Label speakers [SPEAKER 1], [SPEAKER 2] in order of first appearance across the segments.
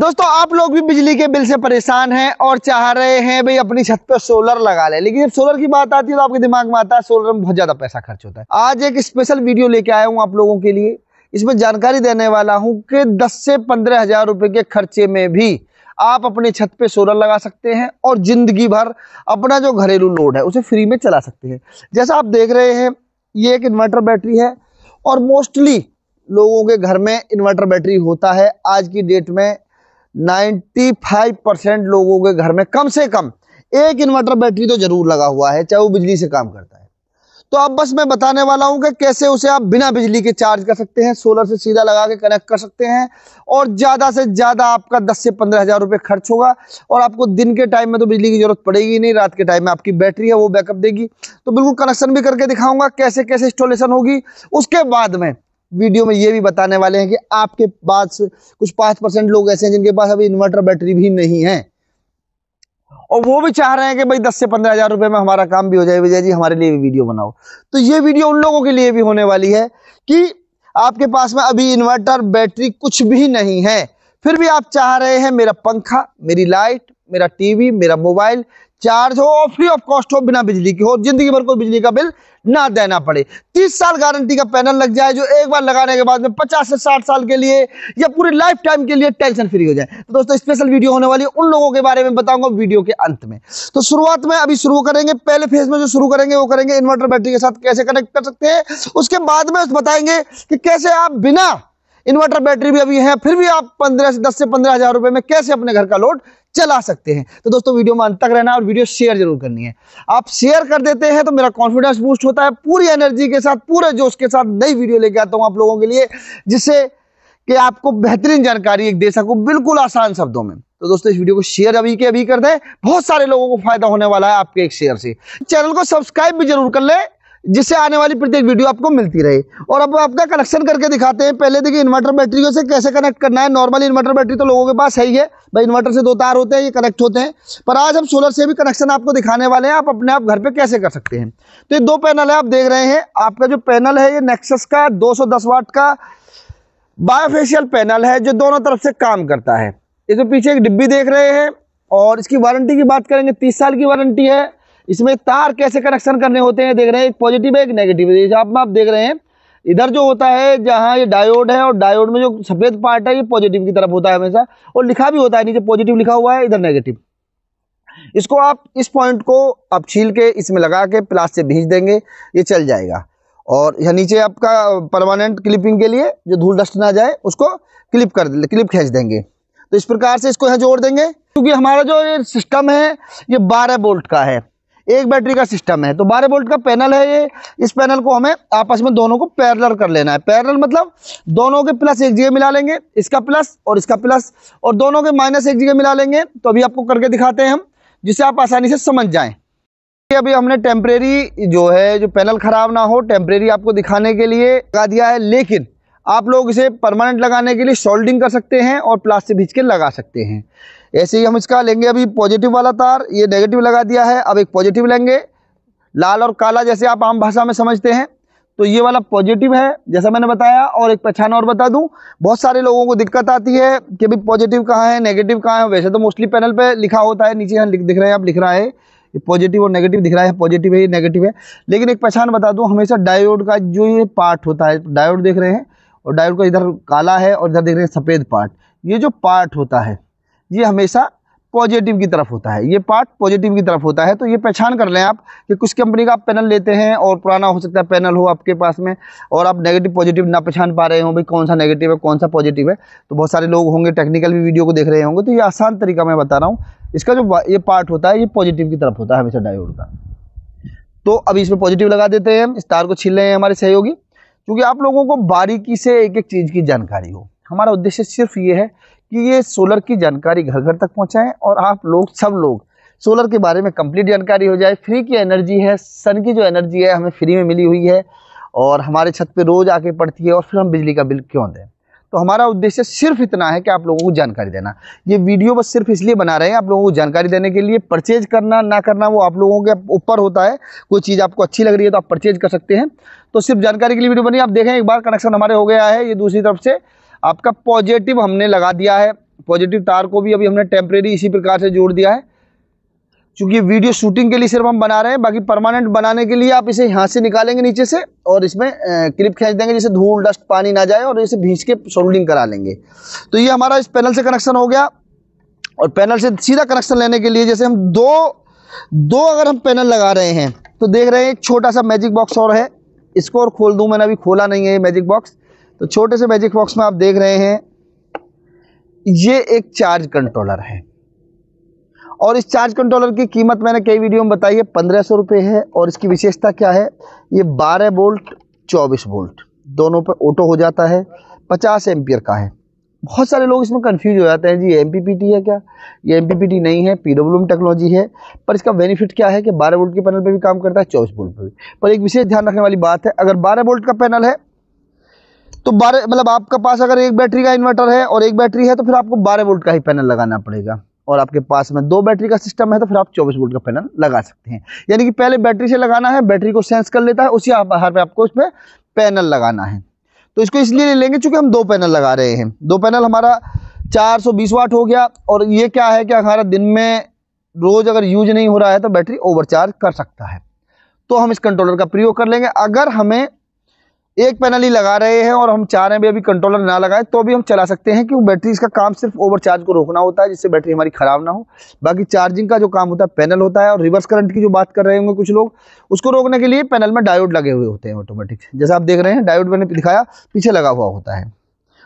[SPEAKER 1] दोस्तों आप लोग भी बिजली के बिल से परेशान हैं और चाह रहे हैं भाई अपनी छत पर सोलर लगा ले लेकिन जब सोलर की बात आती है तो आपके दिमाग में आता है सोलर में बहुत ज्यादा पैसा खर्च होता है आज एक स्पेशल वीडियो लेके आया हूँ आप लोगों के लिए इसमें जानकारी देने वाला हूँ कि दस से पंद्रह हजार के खर्चे में भी आप अपने छत पे सोलर लगा सकते हैं और जिंदगी भर अपना जो घरेलू लोड है उसे फ्री में चला सकते हैं जैसा आप देख रहे हैं ये एक इन्वर्टर बैटरी है और मोस्टली लोगों के घर में इन्वर्टर बैटरी होता है आज की डेट में 95 परसेंट लोगों के घर में कम से कम एक इन्वर्टर बैटरी तो जरूर लगा हुआ है चाहे वो बिजली से काम करता है तो अब बस मैं बताने वाला हूं कि कैसे उसे आप बिना बिजली के चार्ज कर सकते हैं सोलर से सीधा लगा के कनेक्ट कर सकते हैं और ज़्यादा से ज़्यादा आपका दस से पंद्रह हज़ार रुपये खर्च होगा और आपको दिन के टाइम में तो बिजली की जरूरत पड़ेगी नहीं रात के टाइम में आपकी बैटरी है वो बैकअप देगी तो बिल्कुल कनेक्शन भी करके दिखाऊंगा कैसे कैसे इंस्टॉलेशन होगी उसके बाद में वीडियो में ये भी बताने वाले हैं कि आपके पास कुछ पाँच परसेंट लोग ऐसे हैं जिनके पास अभी इन्वर्टर बैटरी भी नहीं है और वो भी चाह रहे हैं कि भाई दस से पंद्रह हज़ार रुपये में हमारा काम भी हो जाए विजय जी हमारे लिए भी वीडियो बनाओ तो ये वीडियो उन लोगों के लिए भी होने वाली है कि आपके पास में अभी इन्वर्टर बैटरी कुछ भी नहीं है फिर भी आप चाह रहे हैं मेरा पंखा मेरी लाइट मेरा टीवी मेरा मोबाइल चार्ज हो और फ्री ऑफ कॉस्ट हो बिना बिजली की हो जिंदगी भर को बिजली का बिल ना देना पड़े तीस साल गारंटी का पैनल लग जाए जो एक बार लगाने के बाद में पचास से साठ साल के लिए या पूरे लाइफ टाइम के लिए टेंशन फ्री हो जाए तो दोस्तों स्पेशल वीडियो होने वाली है उन लोगों के बारे में बताऊंगा वीडियो के अंत में तो शुरुआत में अभी शुरू करेंगे पहले फेज में जो शुरू करेंगे वो करेंगे इन्वर्टर बैटरी के साथ कैसे कनेक्ट कर सकते हैं उसके बाद में बताएंगे कि कैसे आप बिना इन्वर्टर बैटरी भी अभी है फिर भी आप पंद्रह से दस से पंद्रह हजार रुपए में कैसे अपने घर का लोड चला सकते हैं तो दोस्तों वीडियो में अंत तक रहना और वीडियो शेयर जरूर करनी है आप शेयर कर देते हैं तो मेरा कॉन्फिडेंस बूस्ट होता है पूरी एनर्जी के साथ पूरे जोश के साथ नई वीडियो लेके आता हूँ आप लोगों के लिए जिससे कि आपको बेहतरीन जानकारी एक दे सकूं बिल्कुल आसान शब्दों में तो दोस्तों इस वीडियो को शेयर अभी के अभी कर दें बहुत सारे लोगों को फायदा होने वाला है आपके एक शेयर से चैनल को सब्सक्राइब भी जरूर कर लें जिससे आने वाली प्रत्येक वीडियो आपको मिलती रहे और अब आपका कनेक्शन करके दिखाते हैं पहले देखिए इन्वर्टर बैटरियों से कैसे कनेक्ट करना है नॉर्मल इन्वर्टर बैटरी तो लोगों के पास है ही है भाई इन्वर्टर से दो तार होते हैं ये कनेक्ट होते हैं पर आज हम सोलर से भी कनेक्शन आपको दिखाने वाले हैं आप अपने आप घर पर कैसे कर सकते हैं तो ये दो पैनल है आप देख रहे हैं आपका जो पैनल है ये नेक्सस का दो वाट का बायोफेशियल पैनल है जो दोनों तरफ से काम करता है इसमें पीछे एक डिब्बी देख रहे हैं और इसकी वारंटी की बात करेंगे तीस साल की वारंटी है इसमें तार कैसे कनेक्शन करने होते हैं देख रहे हैं एक पॉजिटिव है एक नेगेटिव है आप आप देख रहे हैं इधर जो होता है जहाँ ये डायोड है और डायोड में जो सफ़ेद पार्ट है ये पॉजिटिव की तरफ होता है हमेशा और लिखा भी होता है नीचे पॉजिटिव लिखा हुआ है इधर नेगेटिव इसको आप इस पॉइंट को आप छील के इसमें लगा के प्लास से भींच देंगे ये चल जाएगा और यहाँ नीचे आपका परमानेंट क्लिपिंग के लिए जो धूल डस्ट ना जाए उसको क्लिप कर क्लिप खींच देंगे तो इस प्रकार से इसको यहाँ जोड़ देंगे क्योंकि हमारा जो ये सिस्टम है ये बारह बोल्ट का है एक बैटरी का सिस्टम है तो बारह वोल्ट का पैनल है ये इस पैनल को हमें आपस में दोनों को पैरलर कर लेना है पैरलर मतलब दोनों के प्लस एक जगह मिला लेंगे इसका प्लस और इसका प्लस और दोनों के माइनस एक जगह मिला लेंगे तो अभी आपको करके दिखाते हैं हम जिसे आप आसानी से समझ जाए अभी हमने टेम्परेरी जो है जो पैनल ख़राब ना हो टेम्परेरी आपको दिखाने के लिए लगा दिया है लेकिन आप लोग इसे परमानेंट लगाने के लिए सोल्डिंग कर सकते हैं और प्लास्टिक भीज के लगा सकते हैं ऐसे ही हम इसका लेंगे अभी पॉजिटिव वाला तार ये नेगेटिव लगा दिया है अब एक पॉजिटिव लेंगे लाल और काला जैसे आप आम भाषा में समझते हैं तो ये वाला पॉजिटिव है जैसा मैंने बताया और एक पहचान और बता दूं बहुत सारे लोगों को दिक्कत आती है कि भाई पॉजिटिव कहाँ है नेगेटिव कहाँ है वैसे तो मोस्टली पैनल पे लिखा होता है नीचे यहाँ दिख रहे हैं आप लिख रहा है ये पॉजिटिव और नेगेटिव दिख रहा है पॉजिटिव है ये नेगेटिव है लेकिन एक पहचान बता दूँ हमेशा डायोड का जो ये पार्ट होता है डायोड देख रहे हैं और डायोड का इधर काला है और इधर देख रहे हैं सफ़ेद पार्ट ये जो पार्ट होता है ये हमेशा पॉजिटिव की तरफ होता है ये पार्ट पॉजिटिव की तरफ होता है तो ये पहचान कर लें आप कि कुछ कंपनी का आप पैनल लेते हैं और पुराना हो सकता है पैनल हो आपके पास में और आप नेगेटिव पॉजिटिव ना पहचान पा रहे हो भाई कौन सा नेगेटिव है कौन सा पॉजिटिव है तो बहुत सारे लोग होंगे टेक्निकल भी वीडियो को देख रहे होंगे तो ये आसान तरीका मैं बता रहा हूँ इसका जो ये पार्ट होता है ये पॉजिटिव की तरफ होता है हमेशा डायोड का तो अभी इसमें पॉजिटिव लगा देते हैं इस तार को छीन रहे हैं हमारे सहयोगी क्योंकि आप लोगों को बारीकी से एक एक चीज़ की जानकारी हो हमारा उद्देश्य सिर्फ ये है कि ये सोलर की जानकारी घर घर तक पहुँचाएँ और आप लोग सब लोग सोलर के बारे में कंप्लीट जानकारी हो जाए फ्री की एनर्जी है सन की जो एनर्जी है हमें फ्री में मिली हुई है और हमारे छत पे रोज़ आके पड़ती है और फिर हम बिजली का बिल क्यों दें तो हमारा उद्देश्य सिर्फ इतना है कि आप लोगों को जानकारी देना ये वीडियो बस सिर्फ इसलिए बना रहे हैं आप लोगों को जानकारी देने के लिए परचेज करना ना करना वो आप लोगों के ऊपर होता है कोई चीज़ आपको अच्छी लग रही है तो आप परचेज कर सकते हैं तो सिर्फ जानकारी के लिए वीडियो बनी आप देखें एक बार कनेक्शन हमारे हो गया है ये दूसरी तरफ से आपका पॉजिटिव हमने लगा दिया है पॉजिटिव तार को भी अभी हमने टेम्परेरी इसी प्रकार से जोड़ दिया है क्योंकि वीडियो शूटिंग के लिए सिर्फ हम बना रहे हैं बाकी परमानेंट बनाने के लिए आप इसे यहाँ से निकालेंगे नीचे से और इसमें क्लिप खींच देंगे जिससे धूल डस्ट पानी ना जाए और इसे भींच के सोल्डिंग करा लेंगे तो ये हमारा इस पैनल से कनेक्शन हो गया और पैनल से सीधा कनेक्शन लेने के लिए जैसे हम दो दो अगर हम पैनल लगा रहे हैं तो देख रहे हैं एक छोटा सा मैजिक बॉक्स और है इसको और खोल दूँ मैंने अभी खोला नहीं है ये मैजिक बॉक्स तो छोटे से मैजिक बॉक्स में आप देख रहे हैं ये एक चार्ज कंट्रोलर है और इस चार्ज कंट्रोलर की कीमत मैंने कई वीडियो में बताई है पंद्रह सौ रुपये है और इसकी विशेषता क्या है ये बारह बोल्ट चौबीस बोल्ट दोनों पर ऑटो हो जाता है पचास एम्पियर का है बहुत सारे लोग इसमें कंफ्यूज हो जाते हैं जी एम है क्या ये एम नहीं है पी टेक्नोलॉजी है पर इसका बेनिफिट क्या है कि बारह वोल्ट के पैनल पर भी काम करता है चौबीस वोल्ट पर भी पर एक विशेष ध्यान रखने वाली बात है अगर बारह वोल्ट का पैनल है तो बारह मतलब आपके पास अगर एक बैटरी का इन्वर्टर है और एक बैटरी है तो फिर आपको बारह वोल्ट का ही पैनल लगाना पड़ेगा और आपके पास में दो बैटरी का सिस्टम है तो फिर आप 24 वोल्ट का पैनल लगा सकते हैं यानी कि पहले बैटरी से लगाना है बैटरी को सेंस कर लेता है उसी आधार पर आपको इसमें पैनल लगाना है तो इसको इसलिए ले लेंगे क्योंकि हम दो पैनल लगा रहे हैं दो पैनल हमारा 420 वाट हो गया और ये क्या है कि हमारा दिन में रोज़ अगर यूज नहीं हो रहा है तो बैटरी ओवरचार्ज कर सकता है तो हम इस कंट्रोलर का प्रयोग कर लेंगे अगर हमें एक पैनल ही लगा रहे हैं और हम चाह रहे हैं भी अभी कंट्रोलर ना लगाए तो भी हम चला सकते हैं क्योंकि बैटरी इसका काम सिर्फ ओवर चार्ज को रोकना होता है जिससे बैटरी हमारी ख़राब ना हो बाकी चार्जिंग का जो काम होता है पैनल होता है और रिवर्स करंट की जो बात कर रहे होंगे कुछ लोग उसको रोकने के लिए पैनल में डायोड लगे हुए होते हैं ऑटोमेटिक जैसे आप देख रहे हैं डायोड मैंने दिखाया पीछे लगा हुआ होता है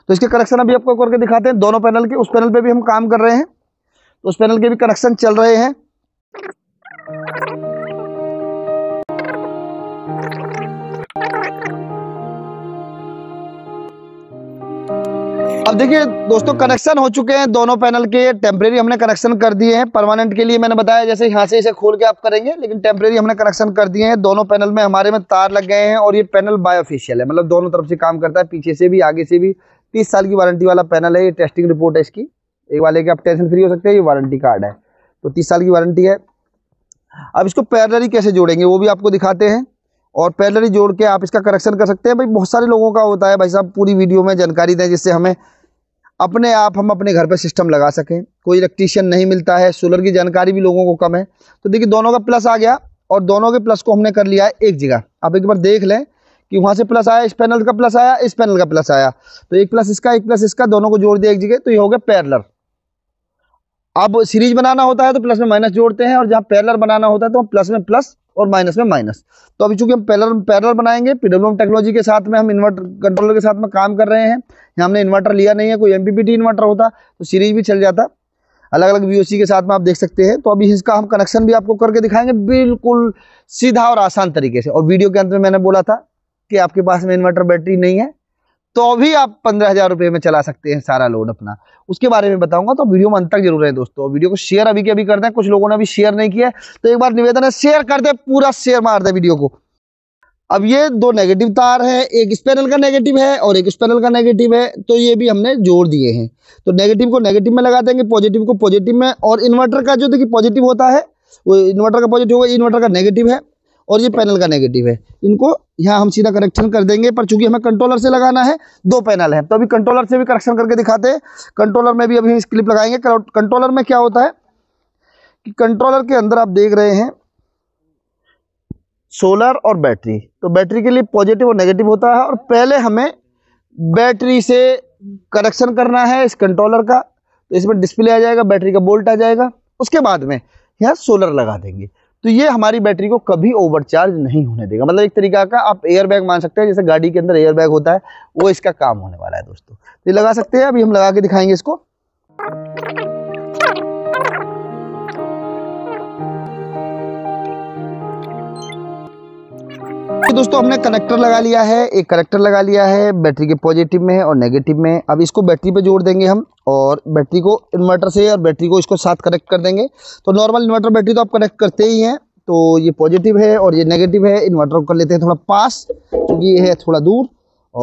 [SPEAKER 1] तो इसके कनेक्शन अभी आपको करके दिखाते हैं दोनों पैनल के उस पैनल पर भी हम काम कर रहे हैं तो उस पैनल के भी कनेक्शन चल रहे हैं अब देखिए दोस्तों कनेक्शन हो चुके हैं दोनों पैनल के टेम्परेरी हमने कनेक्शन कर दिए हैं परमानेंट के लिए मैंने बताया जैसे यहाँ से इसे खोल के आप करेंगे लेकिन टेम्परेरी हमने कनेक्शन कर दिए हैं दोनों पैनल में हमारे में तार लग गए हैं और ये पैनल बायोफिशियल है मतलब दोनों तरफ से काम करता है पीछे से भी आगे से भी तीस साल की वारंटी वाला पैनल है ये टेस्टिंग रिपोर्ट है इसकी एक वाले की आप टेंशन फ्री हो सकते हैं ये वारंटी कार्ड है तो तीस साल की वारंटी है अब इसको पैरलरी कैसे जोड़ेंगे वो भी आपको दिखाते हैं और ही जोड़ के आप इसका करेक्शन कर सकते हैं भाई बहुत सारे लोगों का होता है भाई साहब पूरी वीडियो में जानकारी दें जिससे हमें अपने आप हम अपने घर पर सिस्टम लगा सकें कोई इलेक्ट्रीशियन नहीं मिलता है सोलर की जानकारी भी लोगों को कम है तो देखिए दोनों का प्लस आ गया और दोनों के प्लस को हमने कर लिया है एक जगह आप एक बार देख लें कि वहाँ से प्लस आया इस पैनल का प्लस आया इस पैनल का प्लस आया तो एक प्लस इसका एक प्लस इसका दोनों को जोड़ दिया एक जगह तो ये हो गया पैरलर अब सीरीज बनाना होता है तो प्लस में माइनस जोड़ते हैं और जहाँ पैरलर बनाना होता है तो प्लस में प्लस और माइनस में माइनस तो अभी चूंकि हम पैरल पैरल बनाएंगे पीडब्ल्यूएम टेक्नोलॉजी के साथ में हम इन्वर्टर कंट्रोलर के साथ में काम कर रहे हैं यहाँ हमने इन्वर्टर लिया नहीं है कोई एम इन्वर्टर होता तो सीरीज भी चल जाता अलग अलग वी के साथ में आप देख सकते हैं तो अभी इसका हम कनेक्शन भी आपको करके दिखाएंगे बिल्कुल सीधा और आसान तरीके से और वीडियो के अंत में मैंने बोला था कि आपके पास में इन्वर्टर बैटरी नहीं है तो भी आप पंद्रह हजार रुपये में चला सकते हैं सारा लोड अपना उसके बारे में बताऊंगा तो वीडियो में अंत तक जरूर है दोस्तों वीडियो को शेयर अभी के अभी करते हैं कुछ लोगों ने अभी शेयर नहीं किया तो एक बार निवेदन है शेयर कर दे पूरा शेयर मार दे वीडियो को अब ये दो नेगेटिव तार है एक इस पैनल का नेगेटिव है और एक इस पैनल का नेगेटिव है तो ये भी हमने जोड़ दिए हैं तो नेगेटिव को नेगेटिव में लगा देंगे पॉजिटिव को पॉजिटिव में और इन्वर्टर का जो देखिए पॉजिटिव होता है वो इन्वर्टर का पॉजिटिव होगा इन्वर्टर का नेगेटिव है और ये पैनल का नेगेटिव है इनको यहाँ हम सीधा करेक्शन कर देंगे पर चूंकि हमें कंट्रोलर से लगाना है दो पैनल है तो अभी कंट्रोलर से भी करेक्शन करके दिखाते हैं कंट्रोलर में भी अभी क्लिप लगाएंगे कंट्रोलर में क्या होता है कि कंट्रोलर के अंदर आप देख रहे हैं सोलर और बैटरी तो बैटरी के लिए पॉजिटिव और नेगेटिव होता है और पहले हमें बैटरी से करेक्शन करना है इस कंट्रोलर का तो इसमें डिस्प्ले आ जाएगा बैटरी का बोल्ट आ जाएगा उसके बाद में यहाँ सोलर लगा देंगे तो ये हमारी बैटरी को कभी ओवरचार्ज नहीं होने देगा मतलब एक तरीका का आप एयर बैग मान सकते हैं जैसे गाड़ी के अंदर एयर बैग होता है वो इसका काम होने वाला है दोस्तों तो ये लगा सकते हैं अभी हम लगा के दिखाएंगे इसको तो दोस्तों हमने कनेक्टर लगा लिया है एक कनेक्टर लगा लिया है बैटरी के पॉजिटिव में है और नेगेटिव में अब इसको बैटरी पे जोड़ देंगे हम और बैटरी को इन्वर्टर से और बैटरी को इसको साथ कनेक्ट कर देंगे तो नॉर्मल इन्वर्टर बैटरी तो आप कनेक्ट करते ही हैं तो ये पॉजिटिव है और ये नेगेटिव है इन्वर्टर को कर लेते हैं थोड़ा पास क्योंकि ये है थोड़ा दूर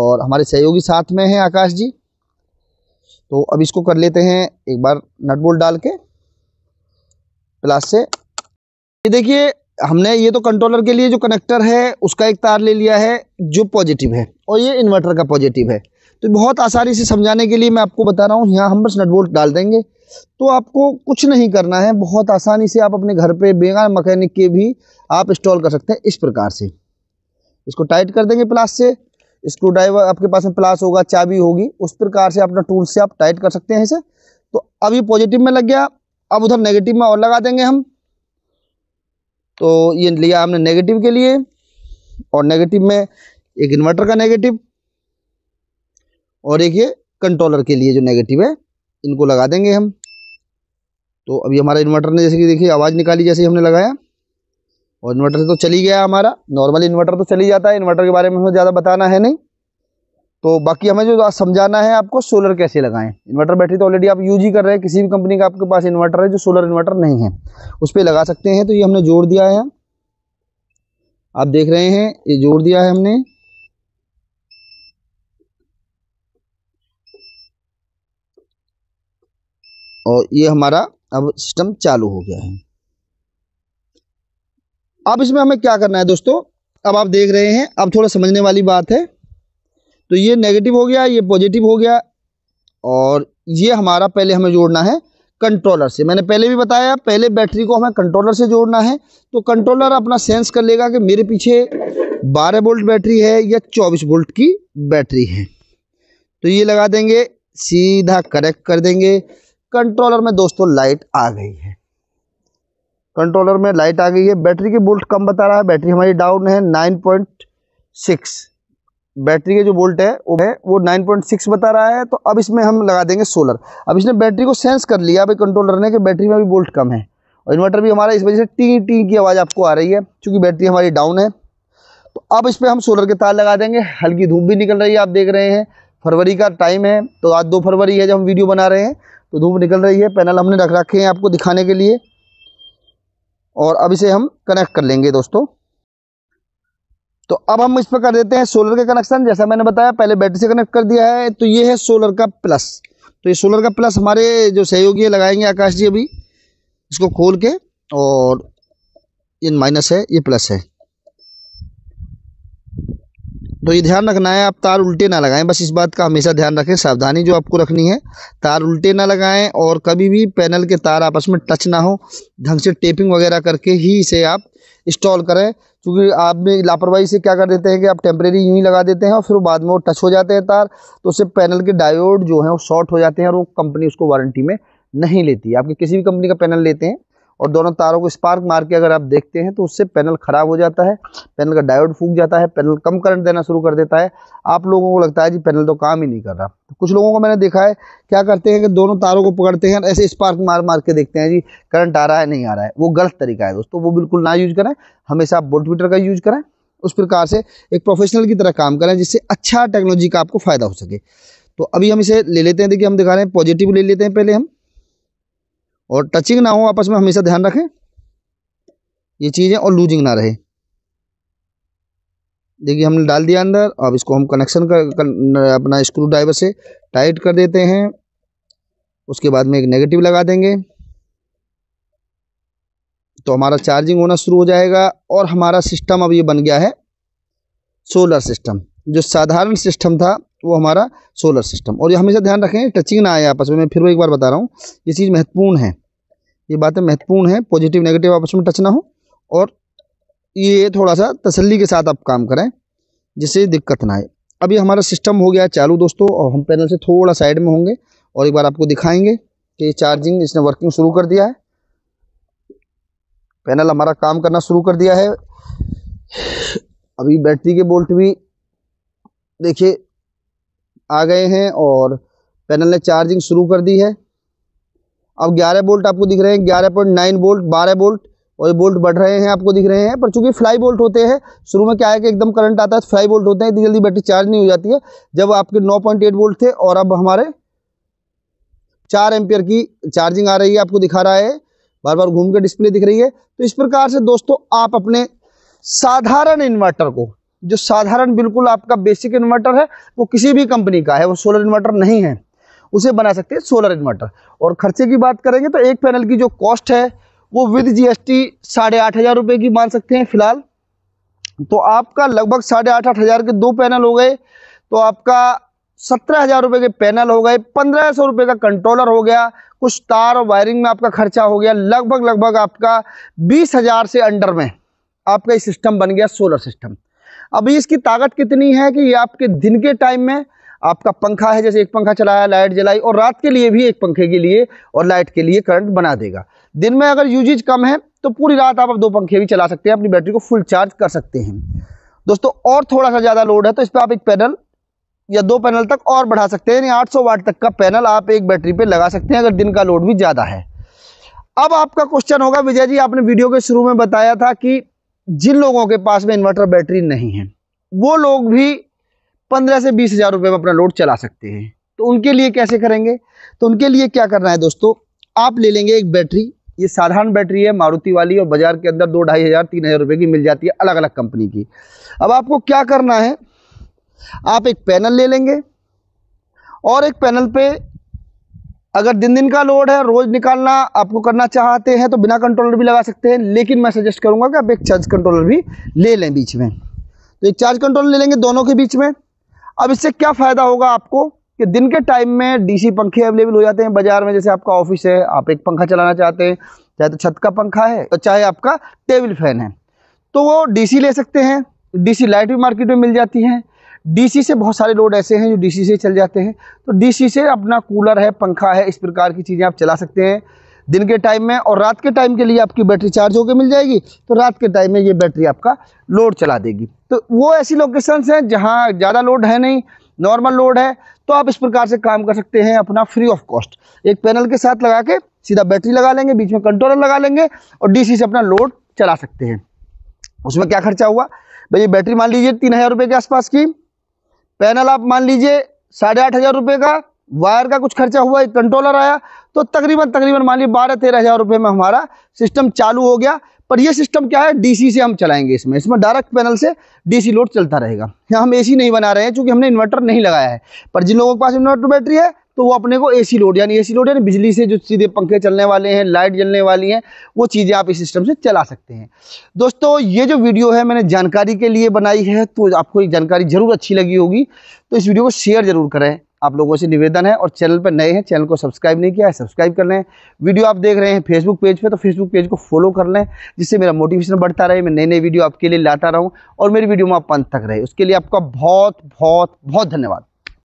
[SPEAKER 1] और हमारे सहयोगी साथ में है आकाश जी तो अब इसको कर लेते हैं एक बार नट बोल्ट डाल के प्लास से ये देखिए हमने ये तो कंट्रोलर के लिए जो कनेक्टर है उसका एक तार ले लिया है जो पॉजिटिव है और ये इन्वर्टर का पॉजिटिव है तो बहुत आसानी से समझाने के लिए मैं आपको बता रहा हूँ यहाँ हम बस नट बोल्ट डाल देंगे तो आपको कुछ नहीं करना है बहुत आसानी से आप अपने घर पे बेगा मकैनिक के भी आप इंस्टॉल कर सकते हैं इस प्रकार से इसको टाइट कर देंगे प्लास से स्क्रू ड्राइवर आपके पास में प्लास होगा चाबी होगी उस प्रकार से अपना टूल से आप टाइट कर सकते हैं इसे तो अब ये पॉजिटिव में लग गया अब उधर नेगेटिव में और लगा देंगे हम तो ये लिया हमने नेगेटिव के लिए और नेगेटिव में एक इन्वर्टर का नेगेटिव और एक ये कंट्रोलर के लिए जो नेगेटिव है इनको लगा देंगे हम तो अभी हमारा इन्वर्टर ने जैसे कि देखिए आवाज़ निकाली जैसे हमने लगाया और इन्वर्टर से तो चली गया हमारा नॉर्मल इन्वर्टर तो चली जाता है इन्वर्टर के बारे में हमें ज़्यादा बताना है नहीं तो बाकी हमें जो आज समझाना है आपको सोलर कैसे लगाएं इन्वर्टर बैटरी तो ऑलरेडी आप यूज ही कर रहे हैं किसी भी कंपनी का आपके पास इन्वर्टर है जो सोलर इन्वर्टर नहीं है उस पर लगा सकते हैं तो ये हमने जोड़ दिया है आप देख रहे हैं ये जोड़ दिया है हमने और ये हमारा अब सिस्टम चालू हो गया है अब इसमें हमें क्या करना है दोस्तों अब आप देख रहे हैं अब थोड़ा समझने वाली बात है तो ये नेगेटिव हो गया ये पॉजिटिव हो गया और ये हमारा पहले हमें जोड़ना है कंट्रोलर से मैंने पहले भी बताया पहले बैटरी को हमें कंट्रोलर से जोड़ना है तो कंट्रोलर अपना सेंस कर लेगा कि मेरे पीछे 12 वोल्ट बैटरी है या 24 वोल्ट की बैटरी है तो ये लगा देंगे सीधा करेक्ट कर देंगे कंट्रोलर में दोस्तों लाइट आ गई है कंट्रोलर में लाइट आ गई है बैटरी की वोल्ट कम बता रहा है बैटरी हमारी डाउन है नाइन पॉइंट सिक्स बैटरी के जो वोल्ट है वो है वो 9.6 बता रहा है तो अब इसमें हम लगा देंगे सोलर अब इसने बैटरी को सेंस कर लिया अभी कंट्रोलर ने कि बैटरी में अभी वोल्ट कम है और इन्वर्टर भी हमारा इस वजह से टी टी की आवाज़ आपको आ रही है क्योंकि बैटरी हमारी डाउन है तो अब इस पर हम सोलर के तार लगा देंगे हल्की धूप भी निकल रही है आप देख रहे हैं फरवरी का टाइम है तो आज दो फरवरी है जब हम वीडियो बना रहे हैं तो धूप निकल रही है पैनल हमने रख रखे हैं आपको दिखाने के लिए और अब इसे हम कनेक्ट कर लेंगे दोस्तों तो अब हम इस पर कर देते हैं सोलर का कनेक्शन जैसा मैंने बताया पहले बैटरी से कनेक्ट कर दिया है तो ये है सोलर का प्लस तो ये सोलर का प्लस हमारे जो सहयोगी है लगाएंगे आकाश जी अभी इसको खोल के और ये माइनस है ये प्लस है तो ये ध्यान रखना है आप तार उल्टे ना लगाएं बस इस बात का हमेशा ध्यान रखें सावधानी जो आपको रखनी है तार उल्टे ना लगाएं और कभी भी पैनल के तार आपस में टच ना हो ढंग से टेपिंग वगैरह करके ही इसे आप इंस्टॉल करें क्योंकि आप भी लापरवाही से क्या कर देते हैं कि आप टेम्प्रेरी यूँ ही लगा देते हैं और फिर बाद में वो टच हो जाते हैं तार तो उससे पैनल के डायोड जो हैं वो शॉर्ट हो जाते हैं और वो कंपनी उसको वारंटी में नहीं लेती आपकी किसी भी कंपनी का पैनल लेते हैं और दोनों तारों को स्पार्क मार के अगर आप देखते हैं तो उससे पैनल ख़राब हो जाता है पैनल का डायोड फूक जाता है पैनल कम करंट देना शुरू कर देता है आप लोगों को लगता है जी पैनल तो काम ही नहीं कर रहा तो कुछ लोगों को मैंने देखा है क्या करते हैं कि दोनों तारों को पकड़ते हैं ऐसे स्पार्क मार मार के देखते हैं जी करंट आ रहा है नहीं आ रहा है वो गलत तरीका है दोस्तों वो बिल्कुल ना यूज़ करें हमेशा आप बोल्टमीटर का यूज़ करें उस प्रकार से एक प्रोफेशनल की तरह काम करें जिससे अच्छा टेक्नोलॉजी का आपको फ़ायदा हो सके तो अभी हम इसे ले लेते हैं देखिए हम दिखा रहे हैं पॉजिटिव ले लेते हैं पहले हम और टचिंग ना हो आपस में हमेशा ध्यान रखें ये चीज़ें और लूजिंग ना रहे देखिए हमने डाल दिया अंदर अब इसको हम कनेक्शन कर, कर अपना स्क्रू ड्राइवर से टाइट कर देते हैं उसके बाद में एक नेगेटिव लगा देंगे तो हमारा चार्जिंग होना शुरू हो जाएगा और हमारा सिस्टम अब ये बन गया है सोलर सिस्टम जो साधारण सिस्टम था वो हमारा सोलर सिस्टम और ये हमेशा ध्यान रखें टचिंग ना आए आपस में मैं फिर वो एक बार बता रहा हूँ ये चीज़ महत्वपूर्ण है ये बातें महत्वपूर्ण है पॉजिटिव नेगेटिव आपस में टच ना हो और ये थोड़ा सा तसल्ली के साथ आप काम करें जिससे दिक्कत ना आए अब ये हमारा सिस्टम हो गया चालू दोस्तों और हम पैनल से थोड़ा साइड में होंगे और एक बार आपको दिखाएंगे कि चार्जिंग इसने वर्किंग शुरू कर दिया है पैनल हमारा काम करना शुरू कर दिया है अभी बैटरी के बोल्ट भी देखिए आ गए हैं और पैनल ने चार्जिंग शुरू कर दी है अब 11 बोल्ट आपको दिख रहे हैं 11.9 बोल्ट 12 बोल्ट और बोल्ट बढ़ रहे हैं आपको दिख रहे हैं पर चूंकि फ्लाई बोल्ट होते हैं शुरू में क्या है कि एकदम करंट आता है फ्लाई बोल्ट होते हैं इतनी जल्दी बैटरी चार्ज नहीं हो जाती है जब आपके 9.8 बोल्ट थे और अब हमारे चार एम्पियर की चार्जिंग आ रही है आपको दिखा रहा है बार बार घूम के डिस्प्ले दिख रही है तो इस प्रकार से दोस्तों आप अपने साधारण इन्वर्टर को जो साधारण बिल्कुल आपका बेसिक इन्वर्टर है वो किसी भी कंपनी का है वो सोलर इन्वर्टर नहीं है उसे बना सकते हैं सोलर इन्वर्टर और खर्चे की बात करेंगे तो एक पैनल की जो कॉस्ट है वो विद जीएसटी साढ़े आठ हज़ार रुपये की मान सकते हैं फिलहाल तो आपका लगभग साढ़े आठ आठ हज़ार के दो पैनल हो गए तो आपका सत्रह हज़ार रुपये के पैनल हो गए पंद्रह सौ रुपये का कंट्रोलर हो गया कुछ तार और वायरिंग में आपका खर्चा हो गया लगभग लगभग आपका बीस हज़ार से अंडर में आपका सिस्टम बन गया सोलर सिस्टम अभी इसकी ताकत कितनी है कि ये आपके दिन के टाइम में आपका पंखा है जैसे एक पंखा चलाया लाइट जलाई और रात के लिए भी एक पंखे के लिए और लाइट के लिए करंट बना देगा दिन में अगर यूजेज कम है तो पूरी रात आप दो पंखे भी चला सकते हैं अपनी बैटरी को फुल चार्ज कर सकते हैं दोस्तों और थोड़ा सा ज़्यादा लोड है तो इस पर आप एक पैनल या दो पैनल तक और बढ़ा सकते हैं यानी 800 वाट तक का पैनल आप एक बैटरी पे लगा सकते हैं अगर दिन का लोड भी ज़्यादा है अब आपका क्वेश्चन होगा विजय जी आपने वीडियो के शुरू में बताया था कि जिन लोगों के पास में इन्वर्टर बैटरी नहीं है वो लोग भी पंद्रह से बीस हज़ार रुपये में अपना लोड चला सकते हैं तो उनके लिए कैसे करेंगे तो उनके लिए क्या करना है दोस्तों आप ले लेंगे एक बैटरी ये साधारण बैटरी है मारुति वाली और बाज़ार के अंदर दो ढाई हज़ार तीन हज़ार रुपये की मिल जाती है अलग अलग कंपनी की अब आपको क्या करना है आप एक पैनल ले लेंगे और एक पैनल पे अगर दिन दिन का लोड है रोज निकालना आपको करना चाहते हैं तो बिना कंट्रोलर भी लगा सकते हैं लेकिन मैं सजेस्ट करूंगा कि आप एक चार्ज कंट्रोलर भी ले लें बीच में तो एक चार्ज कंट्रोलर ले लेंगे दोनों के बीच में अब इससे क्या फ़ायदा होगा आपको कि दिन के टाइम में डीसी पंखे अवेलेबल हो जाते हैं बाजार में जैसे आपका ऑफिस है आप एक पंखा चलाना चाहते हैं चाहे तो छत का पंखा है और तो चाहे आपका टेबल फैन है तो वो डीसी ले सकते हैं डीसी लाइट भी मार्केट में मिल जाती हैं डीसी से बहुत सारे लोड ऐसे हैं जो डीसी से चल जाते हैं तो डीसी से अपना कूलर है पंखा है इस प्रकार की चीज़ें आप चला सकते हैं दिन के टाइम में और रात के टाइम के लिए आपकी बैटरी चार्ज होकर मिल जाएगी तो रात के टाइम में ये बैटरी आपका लोड चला देगी तो वो ऐसी लोकेशंस हैं जहाँ ज़्यादा लोड है नहीं नॉर्मल लोड है तो आप इस प्रकार से काम कर सकते हैं अपना फ्री ऑफ कॉस्ट एक पैनल के साथ लगा के सीधा बैटरी लगा लेंगे बीच में कंट्रोलर लगा लेंगे और डीसी से अपना लोड चला सकते हैं उसमें क्या खर्चा हुआ भाई ये बैटरी मान लीजिए तीन हज़ार रुपये के आसपास की पैनल आप मान लीजिए साढ़े आठ हज़ार रुपये का वायर का कुछ खर्चा हुआ एक कंट्रोलर आया तो तकरीबन तकरीबन मान लीजिए बारह तेरह हज़ार रुपये में हमारा सिस्टम चालू हो गया पर यह सिस्टम क्या है डीसी से हम चलाएंगे इसमें इसमें डायरेक्ट पैनल से डीसी लोड चलता रहेगा यहाँ हम एसी नहीं बना रहे हैं क्योंकि हमने इन्वर्टर नहीं लगाया है पर जिन लोगों के पास इन्वर्टर बैटरी है तो वो अपने को एसी लोड यानी एसी लोड यानी बिजली से जो सीधे पंखे चलने वाले हैं लाइट जलने वाली हैं वो चीज़ें आप इस सिस्टम से चला सकते हैं दोस्तों ये जो वीडियो है मैंने जानकारी के लिए बनाई है तो आपको ये जानकारी ज़रूर अच्छी लगी होगी तो इस वीडियो को शेयर ज़रूर करें आप लोगों से निवेदन है और चैनल पर नए हैं चैनल को सब्सक्राइब नहीं किया है सब्सक्राइब कर लें वीडियो आप देख रहे हैं फेसबुक पेज पे तो फेसबुक पेज को फॉलो कर लें जिससे मेरा मोटिवेशन बढ़ता रहे मैं नई नई वीडियो आपके लिए लाता रहूँ और मेरी वीडियो में आप अंत तक रहे उसके लिए आपका बहुत बहुत बहुत धन्यवाद